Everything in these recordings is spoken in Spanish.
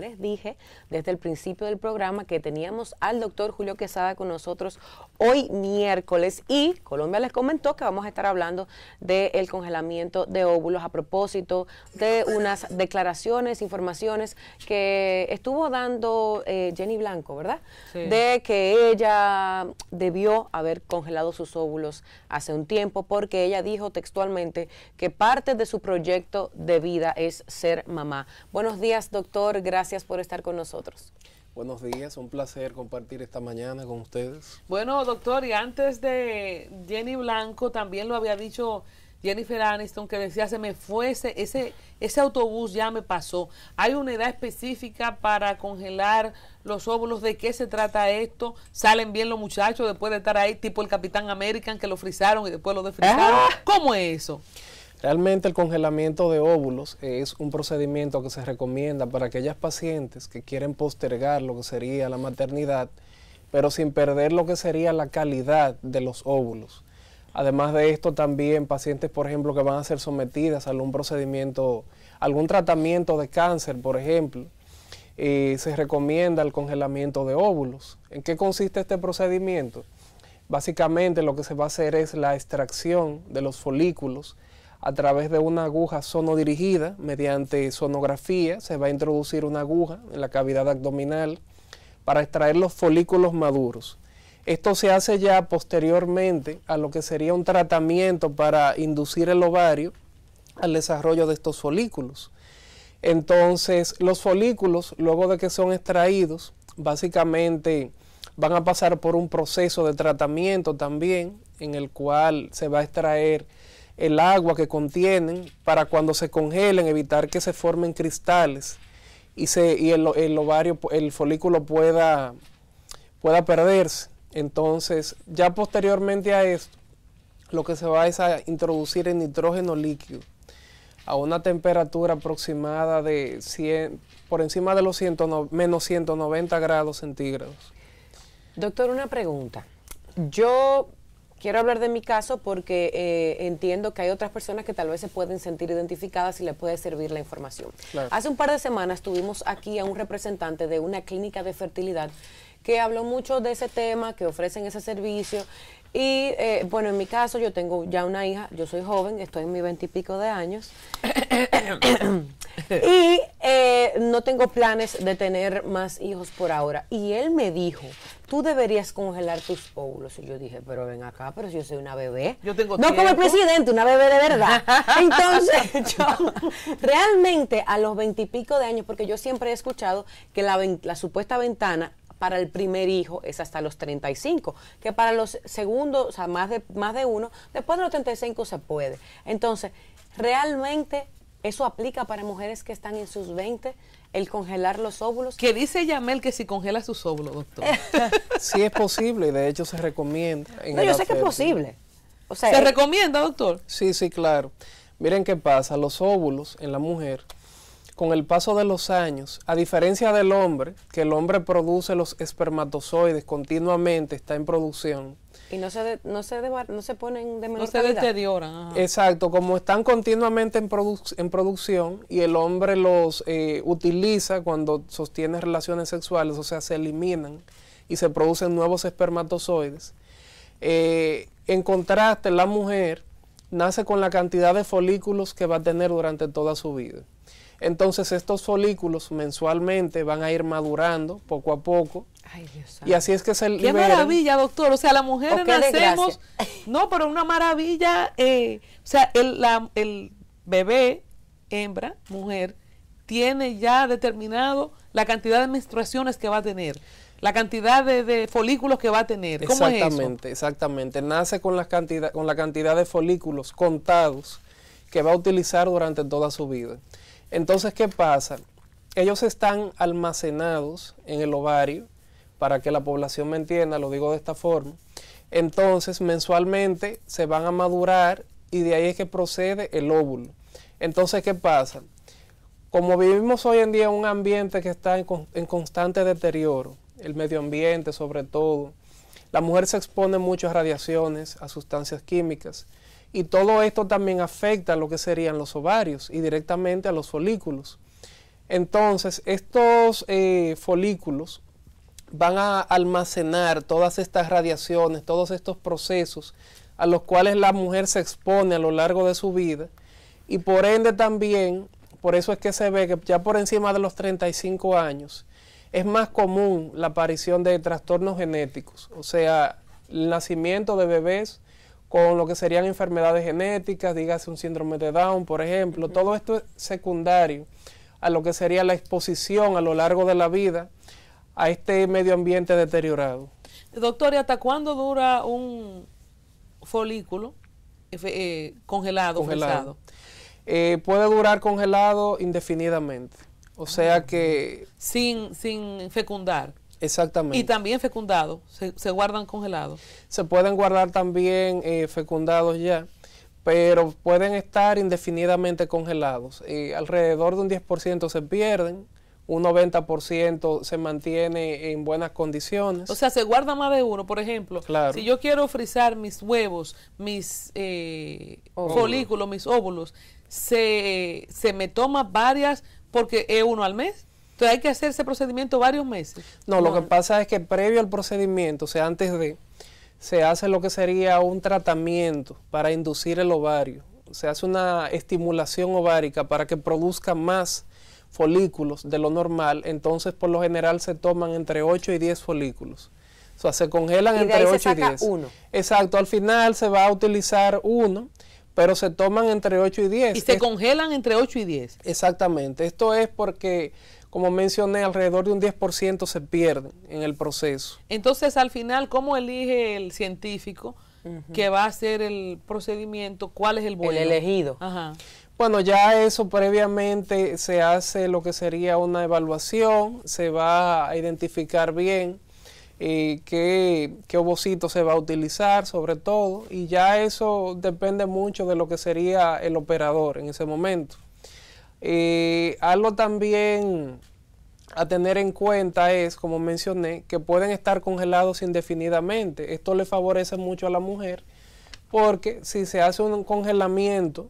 les dije desde el principio del programa que teníamos al doctor Julio Quesada con nosotros hoy miércoles y Colombia les comentó que vamos a estar hablando del congelamiento de óvulos a propósito de unas declaraciones, informaciones que estuvo dando eh, Jenny Blanco, ¿verdad? De que ella debió haber congelado sus óvulos hace un tiempo porque ella dijo textualmente que parte de su proyecto de vida es ser mamá. Buenos días, doctor. Gracias gracias por estar con nosotros. Buenos días, un placer compartir esta mañana con ustedes. Bueno, doctor, y antes de Jenny Blanco, también lo había dicho Jennifer Aniston, que decía, se me fuese ese, ese, autobús, ya me pasó. ¿Hay una edad específica para congelar los óvulos? ¿De qué se trata esto? ¿Salen bien los muchachos después de estar ahí, tipo el Capitán American, que lo frizaron y después lo desfrizaron? Ah. ¿Cómo es eso? Realmente el congelamiento de óvulos es un procedimiento que se recomienda para aquellas pacientes que quieren postergar lo que sería la maternidad, pero sin perder lo que sería la calidad de los óvulos. Además de esto, también pacientes, por ejemplo, que van a ser sometidas a algún procedimiento, algún tratamiento de cáncer, por ejemplo, eh, se recomienda el congelamiento de óvulos. ¿En qué consiste este procedimiento? Básicamente lo que se va a hacer es la extracción de los folículos, a través de una aguja sonodirigida, mediante sonografía, se va a introducir una aguja en la cavidad abdominal para extraer los folículos maduros. Esto se hace ya posteriormente a lo que sería un tratamiento para inducir el ovario al desarrollo de estos folículos. Entonces, los folículos, luego de que son extraídos, básicamente van a pasar por un proceso de tratamiento también, en el cual se va a extraer el agua que contienen para cuando se congelen evitar que se formen cristales y, se, y el, el, ovario, el folículo pueda, pueda perderse. Entonces, ya posteriormente a esto, lo que se va es a introducir el nitrógeno líquido a una temperatura aproximada de 100, por encima de los 100, menos 190 grados centígrados. Doctor, una pregunta. Yo Quiero hablar de mi caso porque eh, entiendo que hay otras personas que tal vez se pueden sentir identificadas y le puede servir la información. Hace un par de semanas tuvimos aquí a un representante de una clínica de fertilidad que habló mucho de ese tema, que ofrecen ese servicio y eh, bueno, en mi caso yo tengo ya una hija, yo soy joven, estoy en mis veintipico de años. y eh, no tengo planes de tener más hijos por ahora. Y él me dijo, tú deberías congelar tus óvulos. Y yo dije, pero ven acá, pero si yo soy una bebé. Yo tengo no como el presidente, una bebé de verdad. Entonces, yo realmente a los veintipico de años, porque yo siempre he escuchado que la, la supuesta ventana para el primer hijo es hasta los 35, que para los segundos, o sea, más de, más de uno, después de los 35 se puede. Entonces, realmente eso aplica para mujeres que están en sus 20, el congelar los óvulos. Que dice Yamel que si congela sus óvulos, doctor. sí es posible y de hecho se recomienda. no, yo sé que es posible. O sea, ¿Se recomienda, doctor? Sí, sí, claro. Miren qué pasa, los óvulos en la mujer con el paso de los años, a diferencia del hombre, que el hombre produce los espermatozoides continuamente, está en producción. Y no se, no se, ponen de menor No se deterioran. Exacto, como están continuamente en, en producción y el hombre los eh, utiliza cuando sostiene relaciones sexuales, o sea, se eliminan y se producen nuevos espermatozoides. Eh, en contraste, la mujer nace con la cantidad de folículos que va a tener durante toda su vida. Entonces estos folículos mensualmente van a ir madurando poco a poco. Ay, Dios y así es que se Qué maravilla, doctor. O sea, la mujer nacemos... No, pero una maravilla. Eh, o sea, el, la, el bebé, hembra, mujer, tiene ya determinado la cantidad de menstruaciones que va a tener la cantidad de, folículos que va a tener. ¿Cómo exactamente, es exactamente. Nace con la, cantidad, con la cantidad de folículos contados que va a utilizar durante toda su vida. Entonces, ¿qué pasa? Ellos están almacenados en el ovario, para que la población me entienda, lo digo de esta forma. Entonces, mensualmente se van a madurar y de ahí es que procede el óvulo. Entonces, ¿qué pasa? Como vivimos hoy en día un ambiente que está en, constante deterioro, el medio ambiente sobre todo, la mujer se expone mucho a radiaciones, a sustancias químicas, y todo esto también afecta a lo que serían los ovarios y directamente a los folículos. Entonces, estos eh, folículos van a almacenar todas estas radiaciones, todos estos procesos a los cuales la mujer se expone a lo largo de su vida. Y por ende también, por eso es que se ve que ya por encima de los 35 años es más común la aparición de trastornos genéticos, o sea, el nacimiento de bebés con lo que serían enfermedades genéticas, dígase un síndrome de Down, por ejemplo. Todo esto es secundario a lo que sería la exposición a lo largo de la vida a este medio ambiente deteriorado. Doctor, ¿y hasta cuándo dura un folículo eh, eh, congelado, congelado. Eh, puede durar congelado indefinidamente. O sea ah. que... Sin, sin fecundar. Exactamente. Y también fecundados, se, se, guardan congelados. Se pueden guardar también eh, fecundados ya, pero pueden estar indefinidamente congelados. Eh, alrededor de un 10% se pierden, un 90% se mantiene en buenas condiciones. O sea, se guarda más de uno. Por ejemplo, claro. si yo quiero frizar mis huevos, mis eh, folículos, mis óvulos, se, se me toma varias porque es uno al mes. Entonces hay que hacer ese procedimiento varios meses. No, lo que pasa es que previo al procedimiento, o sea, antes de, se hace lo que sería un tratamiento para inducir el ovario. Se hace una estimulación ovárica para que produzca más folículos de lo normal. Entonces, por lo general, se toman entre 8 y 10 folículos. O sea, se congelan entre 8 se y 10. Uno. Exacto, al final se va a utilizar uno pero se toman entre 8 y 10. Y se congelan entre 8 y 10. Exactamente. Esto es porque como mencioné, alrededor de un 10% se pierden en el proceso. Entonces, al final, ¿cómo elige el científico que va a hacer el procedimiento? ¿Cuál es el bueno? El elegido. Ajá. Bueno, ya eso previamente se hace lo que sería una evaluación, se va a identificar bien eh, qué, qué ovocito se va a utilizar sobre todo, y ya eso depende mucho de lo que sería el operador en ese momento. Y eh, algo también a tener en cuenta es, como mencioné, que pueden estar congelados indefinidamente. Esto le favorece mucho a la mujer porque si se hace un congelamiento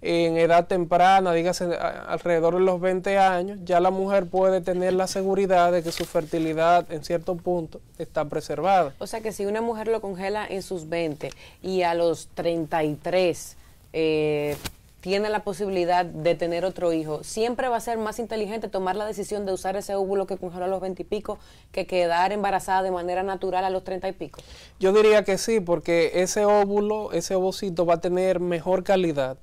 en edad temprana, dígase alrededor de los 20 años, ya la mujer puede tener la seguridad de que su fertilidad en cierto punto está preservada. O sea que si una mujer lo congela en sus 20 y a los 33 eh, tiene la posibilidad de tener otro hijo, siempre va a ser más inteligente tomar la decisión de usar ese óvulo que congeló a los 20 y pico que quedar embarazada de manera natural a los 30 y pico? Yo diría que sí, porque ese óvulo, ese ovocito va a tener mejor calidad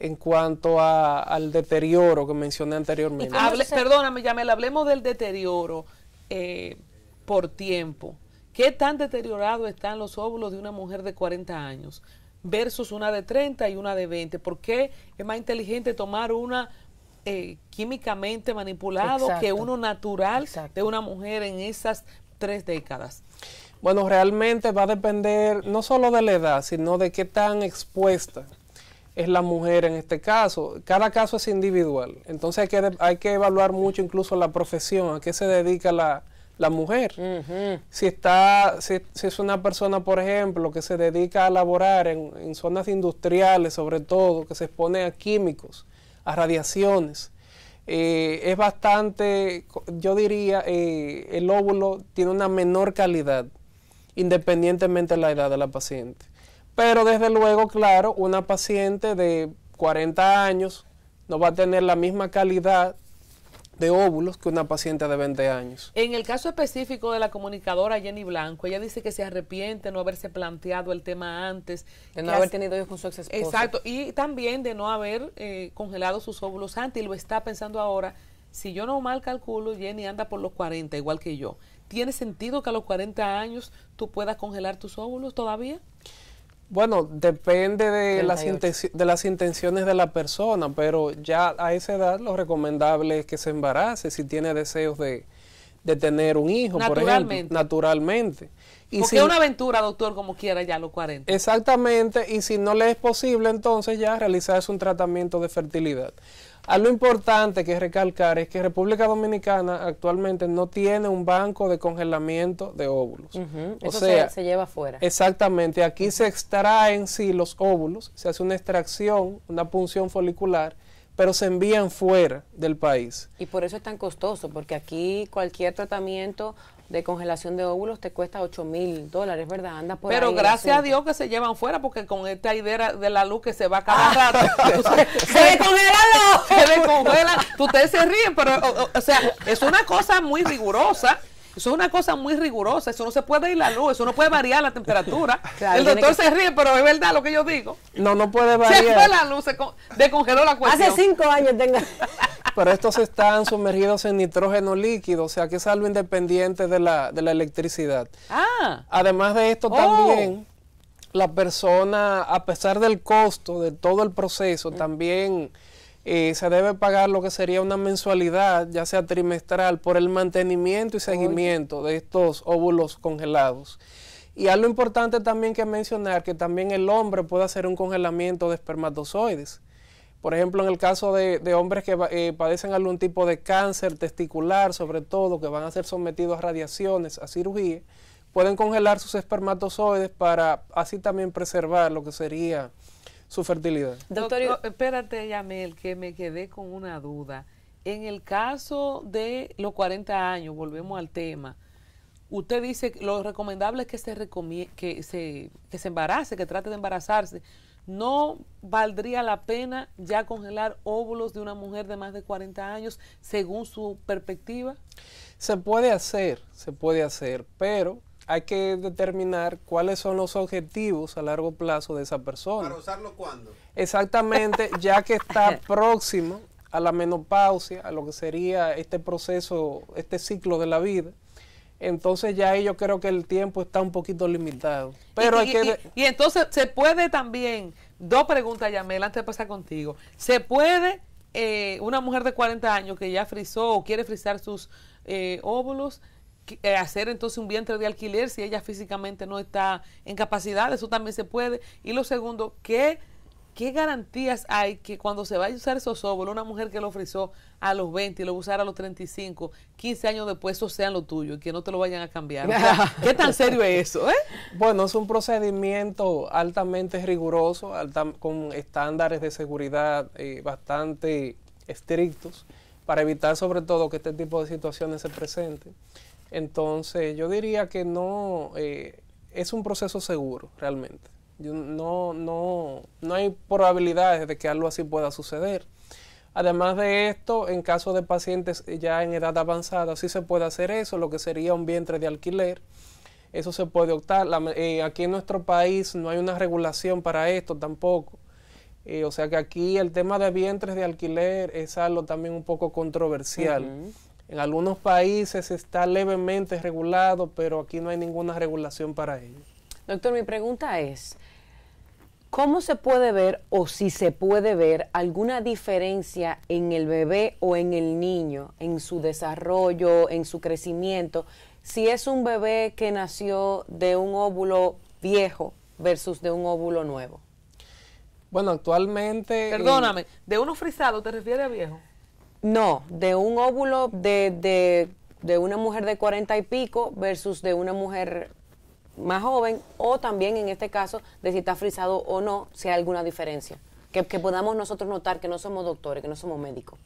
en cuanto al deterioro que mencioné anteriormente. perdóname, Yamel, hablemos del deterioro eh, por tiempo. ¿Qué tan deteriorado están los óvulos de una mujer de 40 años? versus una de 30 y una de 20. ¿Por qué es más inteligente tomar una eh, químicamente manipulado que uno natural de una mujer en esas tres décadas? Bueno, realmente va a depender no solo de la edad, sino de qué tan expuesta es la mujer en este caso. Cada caso es individual, entonces hay que, hay que evaluar mucho incluso la profesión, a qué se dedica la, la mujer. Si está, si, es una persona, por ejemplo, que se dedica a laborar en, zonas industriales, sobre todo, que se expone a químicos, a radiaciones, eh, es bastante, yo diría, eh, el óvulo tiene una menor calidad, independientemente de la edad de la paciente. Pero desde luego, claro, una paciente de 40 años no va a tener la misma calidad de óvulos que una paciente de 20 años. En el caso específico de la comunicadora Jenny Blanco, ella dice que se arrepiente de no haberse planteado el tema antes. De no haber tenido hijos con su ex Exacto, y también de no haber eh, congelado sus óvulos antes y lo está pensando ahora. Si yo no mal calculo, Jenny anda por los 40, igual que yo. ¿Tiene sentido que a los 40 años tú puedas congelar tus óvulos todavía? Bueno, depende de las, intenciones de la persona, pero ya a esa edad lo recomendable es que se embarace si tiene deseos de, de tener un hijo, por ejemplo, naturalmente. Porque es una aventura, doctor, como quiera ya los 40. Exactamente, y si no le es posible, entonces ya realizarse un tratamiento de fertilidad. Algo importante que recalcar es que República Dominicana actualmente no tiene un banco de congelamiento de óvulos. o Eso sea, se, lleva fuera. Exactamente, aquí se extraen sí los óvulos, se hace una extracción, una punción folicular pero se envían fuera del país. Y por eso es tan costoso, porque aquí cualquier tratamiento de congelación de óvulos te cuesta 8 mil dólares, ¿verdad? Anda por Pero gracias a Dios que se llevan fuera, porque con esta idea de la luz que se va a cada ah. rato, se congelan se ustedes se ríen, pero o sea, es una cosa muy rigurosa eso es una cosa muy rigurosa, eso no se puede ir la luz, eso no puede variar la temperatura. el doctor se ríe, pero es verdad lo que yo digo. No, no puede variar. Se fue la luz, se congeló la cuestión. Hace cinco años tenga pero estos están sumergidos en nitrógeno líquido, o sea que es algo independiente de la, de la electricidad. Ah. Además de esto oh. también, la persona, a pesar del costo de todo el proceso, mm. también eh, se debe pagar lo que sería una mensualidad, ya sea trimestral, por el mantenimiento y seguimiento de estos óvulos congelados. Y algo importante también que mencionar, que también el hombre puede hacer un congelamiento de espermatozoides. Por ejemplo, en el caso de, hombres que eh, padecen algún tipo de cáncer testicular, sobre todo, que van a ser sometidos a radiaciones, a cirugía, pueden congelar sus espermatozoides para así también preservar lo que sería su fertilidad. Doctor, eh, espérate, Yamel, que me quedé con una duda. En el caso de los 40 años, volvemos al tema, usted dice que lo recomendable es que se, que se, que se embarace, que trate de embarazarse. ¿No valdría la pena ya congelar óvulos de una mujer de más de 40 años según su perspectiva? Se puede hacer, se puede hacer, pero hay que determinar cuáles son los objetivos a largo plazo de esa persona. ¿Para usarlo cuándo? Exactamente, ya que está próximo a la menopausia, a lo que sería este proceso, este ciclo de la vida. Entonces ya yo creo que el tiempo está un poquito limitado. Pero y, hay que y, entonces se puede también, dos preguntas, Yamela, antes de pasar contigo. ¿Se puede eh, una mujer de 40 años que ya frizó o quiere frizar sus eh, óvulos, eh, hacer entonces un vientre de alquiler si ella físicamente no está en capacidad, eso también se puede. Y lo segundo, ¿qué, qué garantías hay que cuando se vaya a usar esos óvulos, una mujer que lo ofreció a los 20 y lo usara a los 35, 15 años después, eso sean lo tuyo y que no te lo vayan a cambiar? ¿Qué tan serio es eso? Eh? Bueno, es un procedimiento altamente riguroso, con estándares de seguridad eh, bastante estrictos para evitar sobre todo que este tipo de situaciones se presenten. Entonces yo diría que no, eh, es un proceso seguro realmente. no, no, no hay probabilidades de que algo así pueda suceder. Además de esto, en caso de pacientes ya en edad avanzada, sí se puede hacer eso, lo que sería un vientre de alquiler. Eso se puede optar. Eh, aquí en nuestro país no hay una regulación para esto tampoco. Eh, o sea que aquí el tema de vientres de alquiler es algo también un poco controversial. En algunos países está levemente regulado, pero aquí no hay ninguna regulación para ello. Doctor, mi pregunta es, ¿cómo se puede ver o si se puede ver alguna diferencia en el bebé o en el niño, en su desarrollo, en su crecimiento, si es un bebé que nació de un óvulo viejo versus de un óvulo nuevo? Bueno, actualmente... Perdóname, ¿de uno frisado te refieres a viejo? No, de un óvulo de, de, una mujer de cuarenta y pico versus de una mujer más joven o también en este caso de si está frisado o no, si hay alguna diferencia. Que, podamos nosotros notar que no somos doctores, que no somos médicos.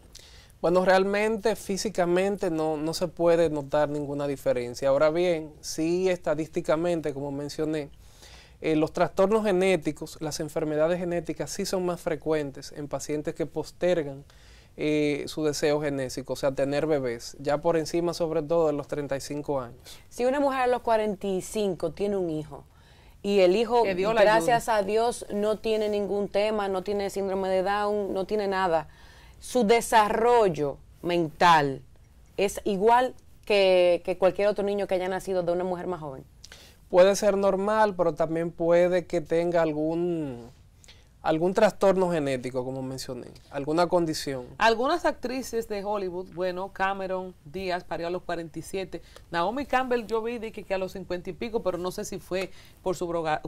Bueno, realmente físicamente no, no se puede notar ninguna diferencia. Ahora bien, sí estadísticamente, como mencioné, eh, los trastornos genéticos, las enfermedades genéticas sí son más frecuentes en pacientes que postergan su deseo genético, o sea, tener bebés, ya por encima sobre todo de los 35 años. Si una mujer a los 45 tiene un hijo y el hijo, gracias a Dios, no tiene ningún tema, no tiene síndrome de Down, no tiene nada, su desarrollo mental es igual que cualquier otro niño que haya nacido de una mujer más joven. Puede ser normal, pero también puede que tenga algún algún trastorno genético, como mencioné, alguna condición. Algunas actrices de Hollywood, bueno, Cameron Díaz parió a los 47, Naomi Campbell yo vi que, que, a los 50 y pico, pero no sé si fue por su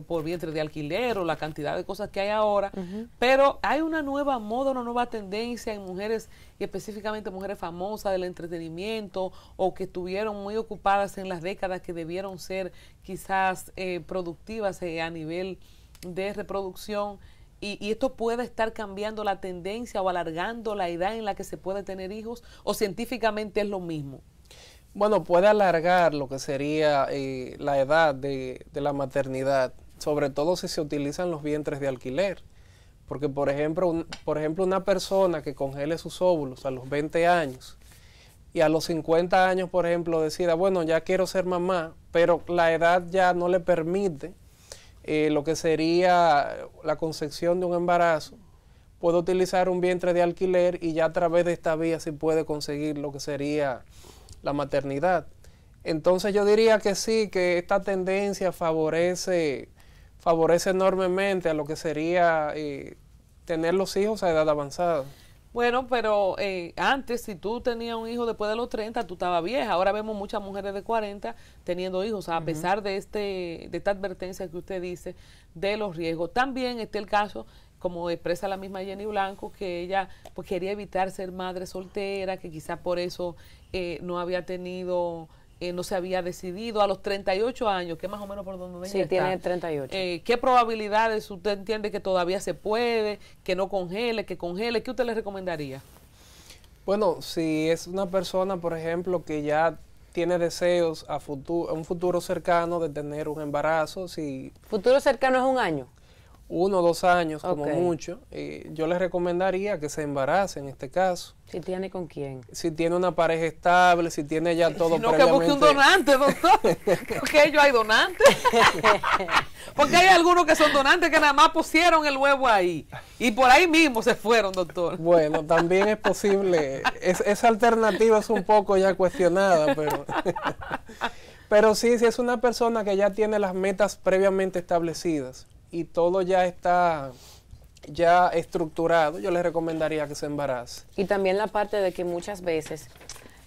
por vientre de alquiler o la cantidad de cosas que hay ahora, pero hay una nueva moda, una nueva tendencia en mujeres y específicamente mujeres famosas del entretenimiento o que estuvieron muy ocupadas en las décadas que debieron ser quizás eh, productivas eh, a nivel de reproducción y, esto puede estar cambiando la tendencia o alargando la edad en la que se puede tener hijos o científicamente es lo mismo. Bueno, puede alargar lo que sería eh, la edad de, de, la maternidad, sobre todo si se utilizan los vientres de alquiler. Porque, por ejemplo, por ejemplo, una persona que congele sus óvulos a los 20 años y a los 50 años, por ejemplo, decida, bueno, ya quiero ser mamá, pero la edad ya no le permite eh, lo que sería la concepción de un embarazo, puede utilizar un vientre de alquiler y ya a través de esta vía se sí puede conseguir lo que sería la maternidad. Entonces yo diría que sí, que esta tendencia favorece, favorece enormemente a lo que sería eh, tener los hijos a edad avanzada. Bueno, pero eh, antes, si tú tenías un hijo después de los 30, tú estabas vieja. Ahora vemos muchas mujeres de 40 teniendo hijos, a pesar de, este, de esta advertencia que usted dice de los riesgos. También está el caso como expresa la misma Jenny Blanco, que ella pues, quería evitar ser madre soltera, que quizás por eso eh, no había tenido eh, no se había decidido a los 38 años, que más o menos por donde venía. Sí, tiene 38. Eh, ¿Qué probabilidades usted entiende que todavía se puede, que no congele, que congele? ¿Qué usted le recomendaría? Bueno, si es una persona, por ejemplo, que ya tiene deseos a, futuro, a un futuro cercano de tener un embarazo, si... Futuro cercano es un año uno o dos años como mucho. Eh, yo les recomendaría que se embarace en este caso. Si tiene con quién. Si tiene una pareja estable, si tiene ya todo si no, que busque un donante, doctor. Porque ellos hay donantes. Porque hay algunos que son donantes que nada más pusieron el huevo ahí. Y por ahí mismo se fueron, doctor. Bueno, también es posible. esa alternativa es un poco ya cuestionada, pero... pero sí, si es una persona que ya tiene las metas previamente establecidas y todo ya está ya estructurado, yo les recomendaría que se embarace. Y también la parte de que muchas veces,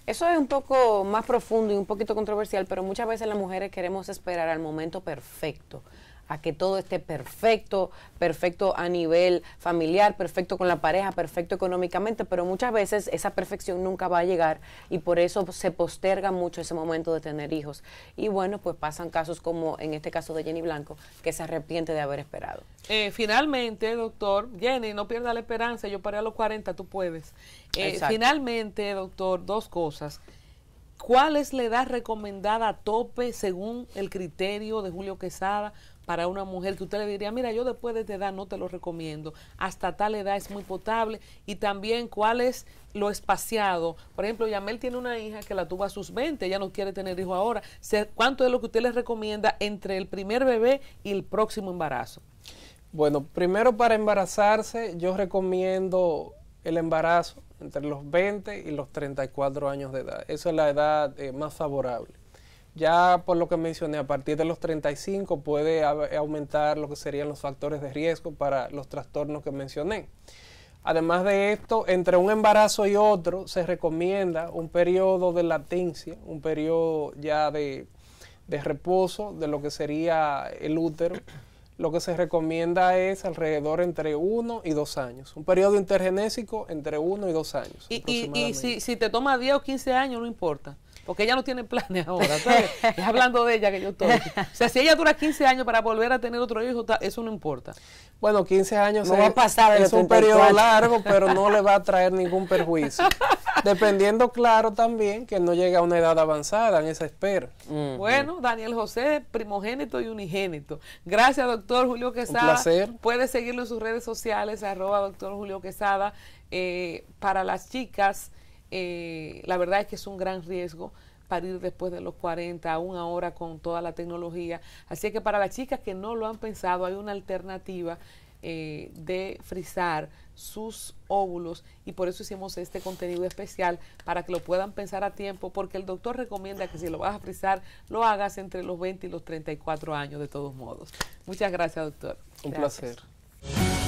eso es un poco más profundo y un poquito controversial, pero muchas veces las mujeres queremos esperar al momento perfecto a que todo esté perfecto, perfecto a nivel familiar, perfecto con la pareja, perfecto económicamente, pero muchas veces esa perfección nunca va a llegar y por eso se posterga mucho ese momento de tener hijos. Y bueno, pues pasan casos como en este caso de Jenny Blanco, que se arrepiente de haber esperado. Eh, finalmente, doctor, Jenny, no pierda la esperanza, yo paré a los 40, tú puedes. Eh, finalmente, doctor, dos cosas. ¿Cuál es la edad recomendada a tope según el criterio de Julio Quesada para una mujer que usted le diría, mira, yo después de esta edad no te lo recomiendo, hasta tal edad es muy potable y también cuál es lo espaciado. Por ejemplo, Yamel tiene una hija que la tuvo a sus 20, ella no quiere tener hijo ahora. ¿Cuánto es lo que usted les recomienda entre el primer bebé y el próximo embarazo? Bueno, primero para embarazarse yo recomiendo el embarazo entre los 20 y los 34 años de edad. Esa es la edad eh, más favorable. Ya por lo que mencioné, a partir de los 35 puede aumentar lo que serían los factores de riesgo para los trastornos que mencioné. Además de esto, entre un embarazo y otro se recomienda un periodo de latencia, un periodo ya de, reposo de lo que sería el útero. Lo que se recomienda es alrededor entre 1 y dos años. Un periodo intergenésico entre 1 y dos años. Y, si, si te toma 10 o 15 años, no importa. Porque ella no tiene planes ahora, es hablando de ella que yo estoy. O sea, si ella dura 15 años para volver a tener otro hijo, eso no importa. Bueno, 15 años es, va a pasar un periodo largo, pero no le va a traer ningún perjuicio. Dependiendo, claro, también que no llegue a una edad avanzada en esa espera. Mm-hmm. Bueno, Daniel José, primogénito y unigénito. Gracias, doctor Julio Quesada. Un placer. Puede seguirlo en sus redes sociales, arroba doctor Julio Quesada. Eh, para las chicas, eh, la verdad es que es un gran riesgo parir después de los 40, aún ahora con toda la tecnología. Así que para las chicas que no lo han pensado, hay una alternativa eh, de frizar sus óvulos y por eso hicimos este contenido especial para que lo puedan pensar a tiempo porque el doctor recomienda que si lo vas a frizar lo hagas entre los 20 y los 34 años de todos modos. Muchas gracias doctor. Un placer.